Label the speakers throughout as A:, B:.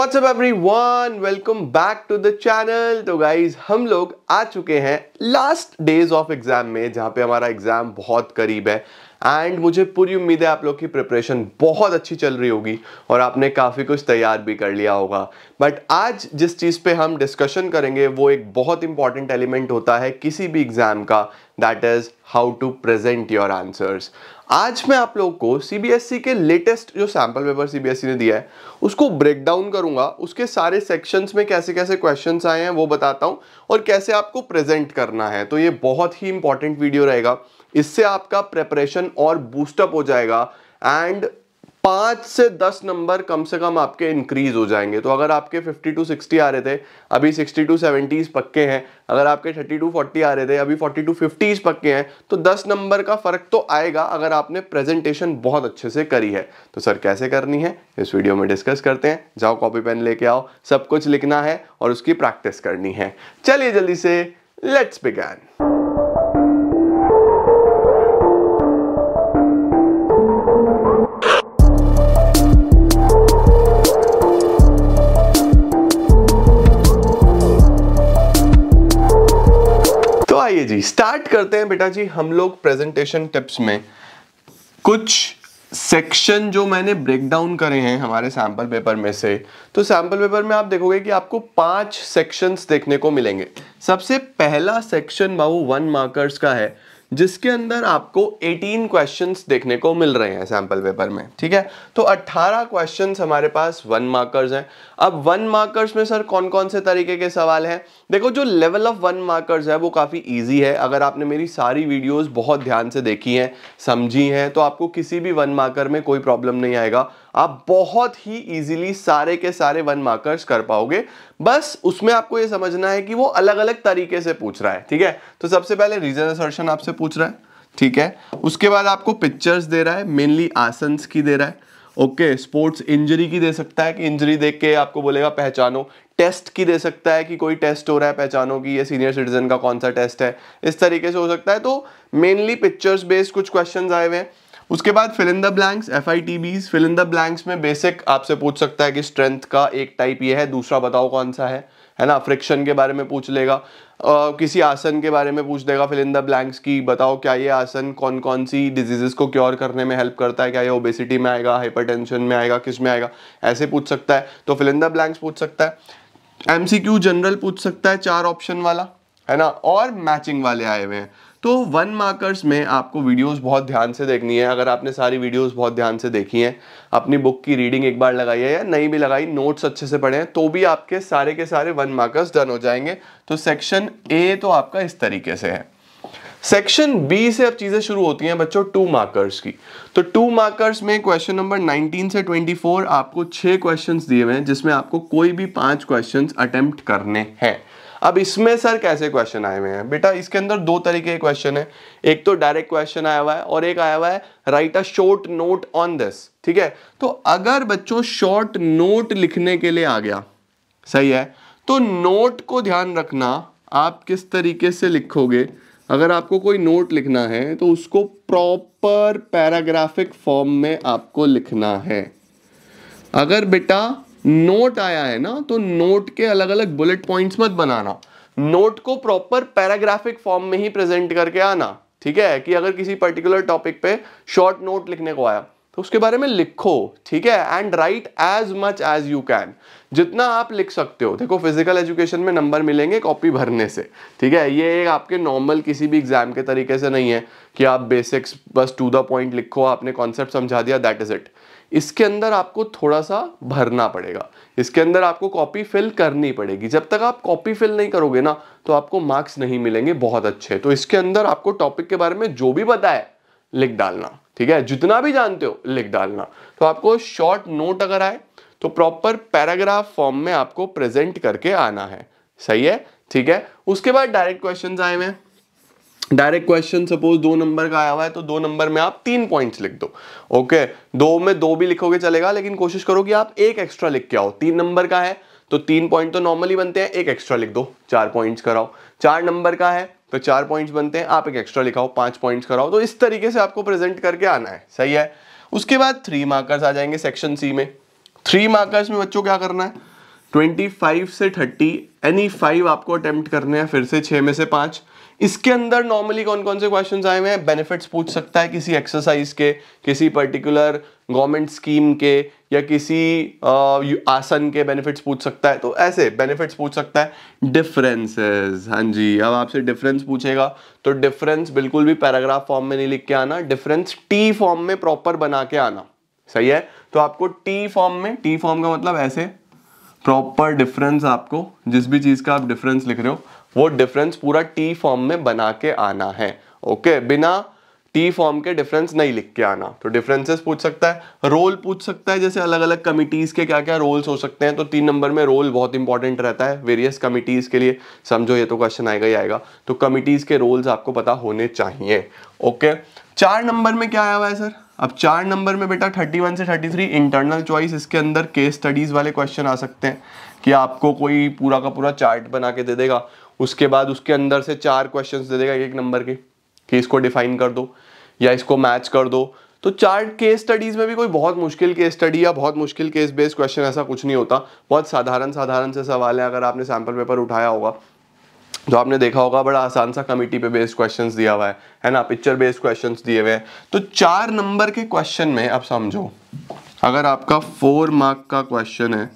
A: WhatsApp everyone welcome back to the channel तो guys हम लोग आ चुके हैं लास्ट डेज ऑफ एग्जाम में जहाँ पे हमारा एग्जाम बहुत करीब है एंड मुझे पूरी उम्मीद है आप लोग की प्रिपरेशन बहुत अच्छी चल रही होगी और आपने काफ़ी कुछ तैयार भी कर लिया होगा बट आज जिस चीज़ पे हम डिस्कशन करेंगे वो एक बहुत इंपॉर्टेंट एलिमेंट होता है किसी भी एग्ज़ाम का that is how to present your answers आज मैं आप लोग को सीबीएसई e के लेटेस्ट जो सैम्पल पेपर सीबीएसई ने दिया है उसको ब्रेक डाउन करूंगा उसके सारे सेक्शंस में कैसे कैसे क्वेश्चंस आए हैं वो बताता हूं और कैसे आपको प्रेजेंट करना है तो ये बहुत ही इंपॉर्टेंट वीडियो रहेगा इससे आपका प्रेपरेशन और बूस्टअप हो जाएगा एंड पाँच से दस नंबर कम से कम आपके इंक्रीज हो जाएंगे तो अगर आपके 50 टू 60 आ रहे थे अभी 60 टू 70s पक्के हैं अगर आपके 30 टू 40 आ रहे थे अभी 40 टू 50s पक्के हैं तो दस नंबर का फर्क तो आएगा अगर आपने प्रेजेंटेशन बहुत अच्छे से करी है तो सर कैसे करनी है इस वीडियो में डिस्कस करते हैं जाओ कॉपी पेन लेके आओ सब कुछ लिखना है और उसकी प्रैक्टिस करनी है चलिए जल्दी से लेट्स बिगैन जी स्टार्ट करते हैं बेटा जी हम लोग प्रेजेंटेशन टिप्स में कुछ सेक्शन जो मैंने ब्रेक डाउन करे हैं हमारे सैम्पल पेपर में से तो सैम्पल पेपर में आप देखोगे कि आपको पांच सेक्शंस देखने को मिलेंगे सबसे पहला सेक्शन बाबू वन मार्कर्स का है जिसके अंदर आपको 18 क्वेश्चंस देखने को मिल रहे हैं सैंपल पेपर में ठीक है तो 18 क्वेश्चंस हमारे पास वन मार्कर्स हैं अब वन मार्कर्स में सर कौन कौन से तरीके के सवाल हैं देखो जो लेवल ऑफ वन मार्कर्स है वो काफ़ी ईजी है अगर आपने मेरी सारी वीडियोज़ बहुत ध्यान से देखी हैं समझी हैं तो आपको किसी भी वन मार्कर में कोई प्रॉब्लम नहीं आएगा आप बहुत ही इजीली सारे के सारे वन मार्कर्स कर पाओगे बस उसमें आपको ये समझना है कि वो अलग अलग तरीके से पूछ रहा है ठीक है तो सबसे पहले रीजन असर्शन आपसे पूछ रहा है ठीक है उसके बाद आपको पिक्चर्स दे रहा है मेनली आसन की दे रहा है ओके स्पोर्ट्स इंजरी की दे सकता है कि इंजरी देख के आपको बोलेगा पहचानो टेस्ट की दे सकता है कि कोई टेस्ट हो रहा है पहचानो कि ये सीनियर सिटीजन का कौन सा टेस्ट है इस तरीके से हो सकता है तो मेनली पिक्चर्स बेस्ड कुछ क्वेश्चन आए हुए हैं उसके बाद fill in the blanks F I T B fill in the blanks में बेसिक आपसे पूछ सकता है कि स्ट्रेंथ का एक टाइप ये है दूसरा बताओ कौन सा है है ना फ्रिक्शन के बारे में पूछ लेगा आ, किसी आसन के बारे में पूछ देगा फिल इन द ब्लैंक्स की बताओ क्या ये आसन कौन कौन सी डिजीजेस को क्योर करने में हेल्प करता है क्या ये ओबेसिटी में आएगा हाइपर में आएगा किस में आएगा ऐसे पूछ सकता है तो फिल इन द ब्लैंक्स पूछ सकता है एम जनरल पूछ सकता है चार ऑप्शन वाला है ना और मैचिंग वाले आए हुए हैं तो वन मार्कर्स में आपको वीडियोस बहुत ध्यान से देखनी है अगर आपने सारी वीडियोस बहुत ध्यान से देखी हैं अपनी बुक की रीडिंग एक बार लगाई है या नहीं भी लगाई नोट्स अच्छे से पढ़े हैं तो भी आपके सारे के सारे वन मार्कर्स डन हो जाएंगे तो सेक्शन ए तो आपका इस तरीके से है सेक्शन बी से अब चीज़ें शुरू होती हैं बच्चों टू मार्कर्स की तो टू मार्कर्स में क्वेश्चन नंबर 19 से 24 आपको छः क्वेश्चंस दिए हुए हैं जिसमें आपको कोई भी पांच क्वेश्चंस अटेम्प्ट करने हैं अब इसमें सर कैसे क्वेश्चन आए हुए हैं बेटा इसके अंदर दो तरीके के क्वेश्चन है एक तो डायरेक्ट क्वेश्चन आया हुआ है और एक आया हुआ है write a short note on this ठीक है तो अगर बच्चों शॉर्ट नोट लिखने के लिए आ गया सही है तो नोट को ध्यान रखना आप किस तरीके से लिखोगे अगर आपको कोई नोट लिखना है तो उसको प्रॉपर पैराग्राफिक फॉर्म में आपको लिखना है अगर बेटा नोट आया है ना तो नोट के अलग अलग बुलेट पॉइंट्स मत बनाना नोट को प्रॉपर पैराग्राफिक फॉर्म में ही प्रेजेंट करके आना ठीक है कि अगर किसी पर्टिकुलर टॉपिक पे शॉर्ट नोट लिखने को आया तो उसके बारे में लिखो ठीक है and write as much as you can जितना आप लिख सकते हो देखो फिजिकल एजुकेशन में नंबर मिलेंगे कॉपी भरने से ठीक है ये आपके नॉर्मल किसी भी एग्जाम के तरीके से नहीं है कि आप बेसिक्स बस टू द पॉइंट लिखो आपने कॉन्सेप्ट समझा दिया दैट इज इट इसके अंदर आपको थोड़ा सा भरना पड़ेगा इसके अंदर आपको कॉपी फिल करनी पड़ेगी जब तक आप कॉपी फिल नहीं करोगे ना तो आपको मार्क्स नहीं मिलेंगे बहुत अच्छे तो इसके अंदर आपको टॉपिक के बारे में जो भी पता है लिख डालना ठीक है जितना भी जानते हो लिख डालना तो आपको शॉर्ट नोट अगर आए तो प्रॉपर पैराग्राफ फॉर्म में आपको प्रेजेंट करके आना है सही है ठीक है उसके बाद डायरेक्ट क्वेश्चन आए हुए हैं डायरेक्ट क्वेश्चन सपोज दो नंबर का आया हुआ है तो दो नंबर में आप तीन पॉइंट्स लिख दो ओके okay? दो में दो भी लिखोगे चलेगा लेकिन कोशिश करो कि आप एक एक्स्ट्रा लिख के आओ तीन नंबर का है तो तीन पॉइंट तो नॉर्मली बनते हैं एक एक्स्ट्रा लिख दो चार पॉइंट्स कराओ चार नंबर का है तो चार पॉइंट्स बनते हैं आप एक एक्स्ट्रा लिखाओ पांच पॉइंट्स कराओ तो इस तरीके से आपको प्रेजेंट करके आना है सही है उसके बाद थ्री मार्कर्स आ जाएंगे सेक्शन सी में थ्री मार्कर्स में बच्चों क्या करना है ट्वेंटी से थर्टी एनी फाइव आपको अटेम्प्ट करने हैं फिर से छः में से पाँच इसके अंदर नॉर्मली कौन कौन से क्वेश्चन आए हुए हैं बेनिफिट्स पूछ सकता है किसी एक्सरसाइज के किसी पर्टिकुलर गवर्नमेंट स्कीम के या किसी आ, आसन के बेनिफिट्स पूछ सकता है तो ऐसे बेनिफिट्स पूछ सकता है डिफरेंसेस हाँ जी अब आपसे डिफरेंस पूछेगा तो डिफरेंस बिल्कुल भी पैराग्राफ फॉर्म में नहीं लिख के आना डिफरेंस टी फॉर्म में प्रॉपर बना के आना सही है तो आपको टी फॉर्म में टी फॉर्म का मतलब ऐसे प्रॉपर डिफरेंस आपको जिस भी चीज़ का आप डिफरेंस लिख रहे हो वो डिफरेंस पूरा टी फॉर्म में बना के आना है ओके बिना टी फॉर्म के डिफरेंस नहीं लिख के आना तो डिफरेंसेस पूछ सकता है रोल पूछ सकता है जैसे अलग अलग कमिटीज़ के क्या क्या रोल्स हो सकते हैं तो तीन नंबर में रोल बहुत इंपॉर्टेंट रहता है वेरियस कमिटीज़ के लिए समझो ये तो क्वेश्चन आएगा ही आएगा तो कमिटीज़ के रोल्स आपको पता होने चाहिए ओके चार नंबर में क्या आया हुआ है सर अब चार नंबर में बेटा थर्टी से थर्टी इंटरनल चॉइस इसके अंदर केस स्टडीज़ वाले क्वेश्चन आ सकते हैं कि आपको कोई पूरा का पूरा चार्ट बना के दे देगा उसके बाद उसके अंदर से चार क्वेश्चंस दे देगा एक नंबर के कि इसको डिफाइन कर दो या इसको मैच कर दो तो चार केस स्टडीज़ में भी कोई बहुत मुश्किल केस स्टडी या बहुत मुश्किल केस बेस्ड क्वेश्चन ऐसा कुछ नहीं होता बहुत साधारण साधारण से सवाल है अगर आपने सैम्पल पेपर उठाया होगा जो आपने देखा होगा बड़ा आसान सा कमिटी पे बेस्ड क्वेश्चंस दिया हुआ है है ना पिक्चर बेस्ड क्वेश्चंस दिए हुए हैं तो चार नंबर के क्वेश्चन में आप समझो अगर आपका फोर मार्क का क्वेश्चन है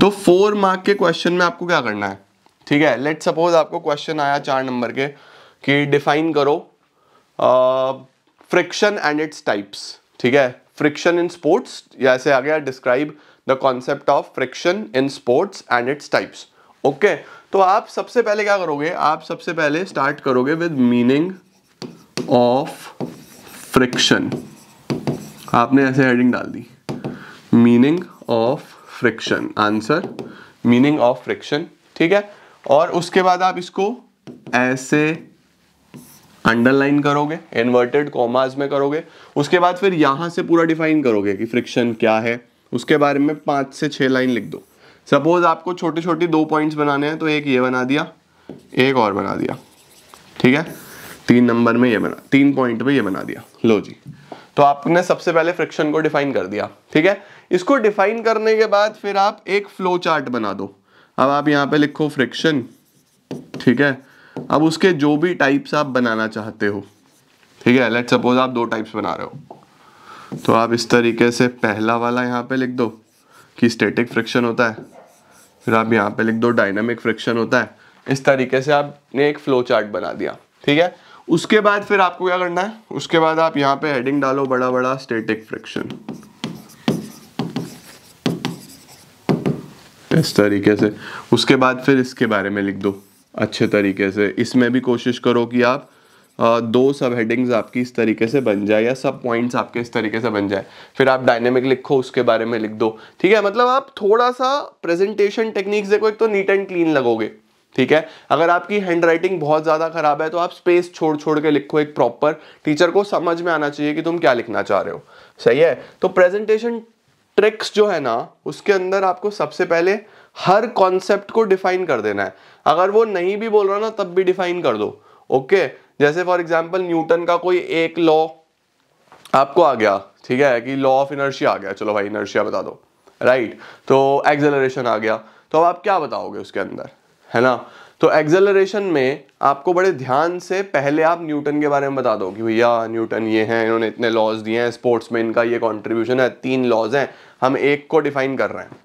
A: तो फोर मार्क के क्वेश्चन में आपको क्या करना है ठीक है लेट सपोज आपको क्वेश्चन आया चार नंबर के कि डिफाइन करो फ्रिक्शन एंड इट्स टाइप्स ठीक है फ्रिक्शन इन स्पोर्ट्स जैसे आ गया describe the concept of friction in sports and its types okay तो आप सबसे पहले क्या करोगे आप सबसे पहले स्टार्ट करोगे विद मीनिंग ऑफ फ्रिक्शन आपने ऐसे हेडिंग डाल दी meaning of friction answer meaning of friction ठीक है और उसके बाद आप इसको ऐसे अंडरलाइन करोगे इन्वर्टेड कॉमाज में करोगे उसके बाद फिर यहां से पूरा डिफाइन करोगे कि फ्रिक्शन क्या है उसके बारे में पांच से छह लाइन लिख दो सपोज आपको छोटे छोटे दो पॉइंट्स बनाने हैं तो एक ये बना दिया एक और बना दिया ठीक है तीन नंबर में ये बना तीन पॉइंट में ये बना दिया लो जी तो आपने सबसे पहले फ्रिक्शन को डिफाइन कर दिया ठीक है इसको डिफाइन करने के बाद फिर आप एक फ्लो चार्ट बना दो अब आप यहाँ पे लिखो फ्रिक्शन ठीक है अब उसके जो भी टाइप्स आप बनाना चाहते हो ठीक है लेट सपोज आप दो टाइप्स बना रहे हो तो आप इस तरीके से पहला वाला यहाँ पे लिख दो कि स्टेटिक फ्रिक्शन होता है फिर आप यहाँ पे लिख दो डायनामिक फ्रिक्शन होता है इस तरीके से आपने एक फ्लो चार्ट बना दिया ठीक है उसके बाद फिर आपको क्या करना है उसके बाद आप यहाँ पे हेडिंग डालो बड़ा बड़ा स्टेटिक फ्रिक्शन इस तरीके से उसके बाद फिर इसके बारे में लिख दो अच्छे तरीके से इसमें भी कोशिश करो कि आप दो सब हेडिंग्स आपकी इस तरीके से बन जाए या सब पॉइंट्स आपके इस तरीके से बन जाए फिर आप डायनेमिक लिखो उसके बारे में लिख दो ठीक है मतलब आप थोड़ा सा प्रेजेंटेशन टेक्निक्स देखो एक तो नीट एंड क्लीन लगोगे ठीक है अगर आपकी हैंड राइटिंग बहुत ज़्यादा खराब है तो आप स्पेस छोड़ छोड़ के लिखो एक प्रॉपर टीचर को समझ में आना चाहिए कि तुम क्या लिखना चाह रहे हो सही है तो प्रेजेंटेशन ट्रिक्स जो है ना उसके अंदर आपको सबसे पहले हर कॉन्सेप्ट को डिफाइन कर देना है अगर वो नहीं भी बोल रहा ना तब भी डिफाइन कर दो ओके okay? जैसे फॉर एग्जाम्पल न्यूटन का कोई एक लॉ आपको आ गया ठीक है कि लॉ ऑफ इनर्शिया आ गया चलो भाई इनर्शिया बता दो राइट right? तो एक्सेलरेशन आ गया तो अब आप क्या बताओगे उसके अंदर है ना तो एक्सेलरेशन में आपको बड़े ध्यान से पहले आप न्यूटन के बारे में बता दो कि भैया न्यूटन ये हैं इन्होंने इतने लॉज दिए हैं स्पोर्ट्स में इनका ये कॉन्ट्रीब्यूशन है तीन लॉज हैं हम एक को डिफाइन कर रहे हैं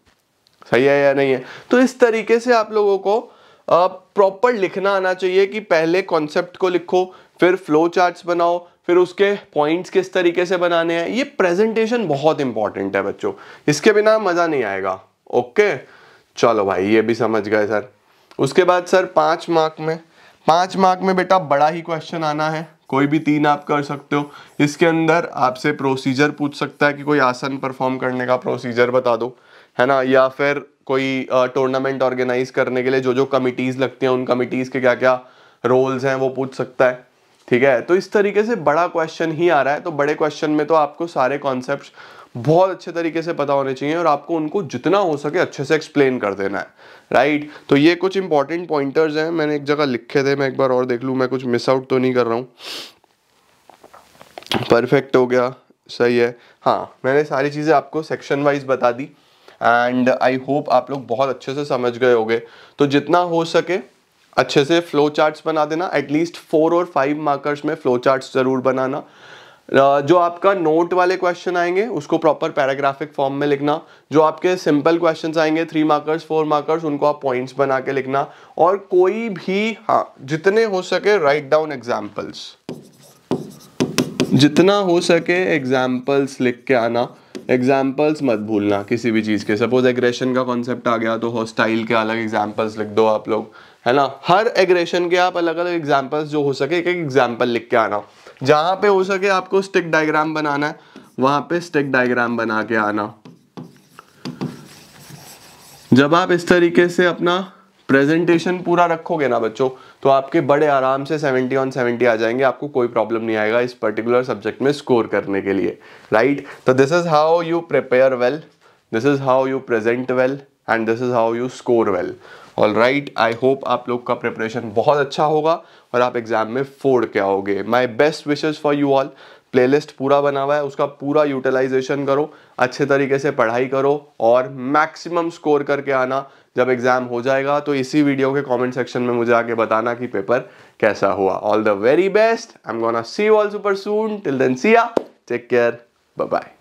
A: सही है या नहीं है तो इस तरीके से आप लोगों को प्रॉपर लिखना आना चाहिए कि पहले कॉन्सेप्ट को लिखो फिर फ्लो चार्ट्स बनाओ फिर उसके पॉइंट्स किस तरीके से बनाने हैं ये प्रेजेंटेशन बहुत इंपॉर्टेंट है बच्चों इसके बिना मज़ा नहीं आएगा ओके चलो भाई ये भी समझ गए सर उसके बाद सर पाँच मार्क में पाँच मार्क में बेटा बड़ा ही क्वेश्चन आना है कोई भी तीन आप कर सकते हो इसके अंदर आपसे प्रोसीजर पूछ सकता है कि कोई आसन परफॉर्म करने का प्रोसीजर बता दो है ना या फिर कोई टूर्नामेंट ऑर्गेनाइज करने के लिए जो जो कमिटीज़ लगती हैं उन कमिटीज़ के क्या क्या रोल्स हैं वो पूछ सकता है ठीक है तो इस तरीके से बड़ा क्वेश्चन ही आ रहा है तो बड़े क्वेश्चन में तो आपको सारे कॉन्सेप्ट बहुत अच्छे तरीके से पता होने चाहिए और आपको उनको जितना हो सके अच्छे से एक्सप्लेन कर देना है राइट right? तो ये कुछ इंपॉर्टेंट पॉइंटर्स हैं मैंने एक जगह लिखे थे मैं एक बार और देख लूँ मैं कुछ मिस आउट तो नहीं कर रहा हूँ परफेक्ट हो गया सही है हाँ मैंने सारी चीज़ें आपको सेक्शन वाइज बता दी एंड आई होप आप लोग बहुत अच्छे से समझ गए होंगे तो जितना हो सके अच्छे से फ्लो चार्ट्स बना देना एटलीस्ट फोर और फाइव मार्कर्स में फ्लो चार्ट्स ज़रूर बनाना जो आपका नोट वाले क्वेश्चन आएंगे उसको प्रॉपर पैराग्राफिक फॉर्म में लिखना जो आपके सिंपल क्वेश्चंस आएंगे थ्री मार्कर्स फोर मार्कर्स उनको आप पॉइंट्स बना के लिखना और कोई भी हाँ जितने हो सके राइट डाउन एग्जाम्पल्स जितना हो सके एग्जाम्पल्स लिख के आना एग्जाम्पल्स मत भूलना किसी भी चीज़ के सपोज एग्रेशन का कॉन्सेप्ट आ गया तो हॉस्टाइल के अलग एग्जाम्पल्स लिख दो आप लोग है ना हर एग्रेशन के आप अलग अलग एग्जाम्पल्स जो हो सके एक एग्जाम्पल लिख के आना जहां पे हो सके आपको स्टिक डायग्राम बनाना है वहां पे स्टिक डायग्राम बना के आना जब आप इस तरीके से अपना प्रेजेंटेशन पूरा रखोगे ना बच्चों तो आपके बड़े आराम से 70 ऑन 70 आ जाएंगे आपको कोई प्रॉब्लम नहीं आएगा इस पर्टिकुलर सब्जेक्ट में स्कोर करने के लिए राइट तो this is how you prepare well this is how you present well and this is how you score well all right I hope आप लोग का प्रिपरेशन बहुत अच्छा होगा और आप एग्ज़ाम में फोड़ के आओगे my best wishes for you all playlist पूरा बना हुआ है उसका पूरा यूटिलाइजेशन करो अच्छे तरीके से पढ़ाई करो और मैक्सिमम स्कोर करके आना जब एग्ज़ाम हो जाएगा तो इसी वीडियो के कमेंट सेक्शन में मुझे आके बताना कि पेपर कैसा हुआ all the very best I am gonna see all super soon till then see ya take care bye bye